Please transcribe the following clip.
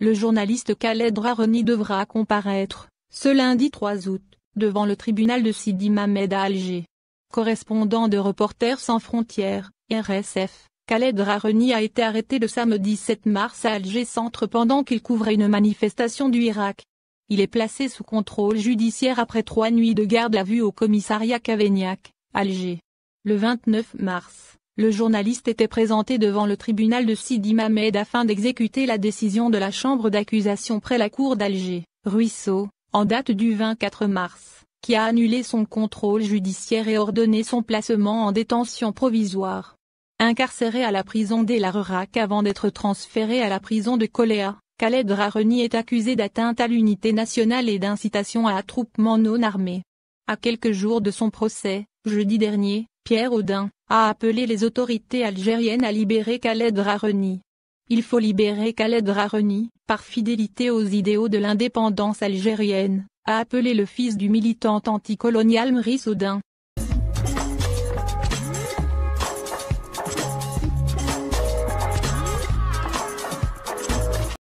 Le journaliste Khaled Raroni devra comparaître, ce lundi 3 août, devant le tribunal de Sidi Mamed à Alger. Correspondant de Reporters sans frontières, RSF, Khaled Raroni a été arrêté le samedi 7 mars à Alger Centre pendant qu'il couvrait une manifestation du Irak. Il est placé sous contrôle judiciaire après trois nuits de garde à vue au commissariat Cavaignac, Alger. Le 29 mars, le journaliste était présenté devant le tribunal de Sidi Mamed afin d'exécuter la décision de la chambre d'accusation près la cour d'Alger, Ruisseau, en date du 24 mars, qui a annulé son contrôle judiciaire et ordonné son placement en détention provisoire. Incarcéré à la prison del avant d'être transféré à la prison de Coléa, Khaled Rareni est accusé d'atteinte à l'unité nationale et d'incitation à attroupement non armé. À quelques jours de son procès, jeudi dernier, Pierre Audin, a appelé les autorités algériennes à libérer Khaled Rareni. Il faut libérer Khaled Rareni, par fidélité aux idéaux de l'indépendance algérienne, a appelé le fils du militant anticolonial Mri Audin.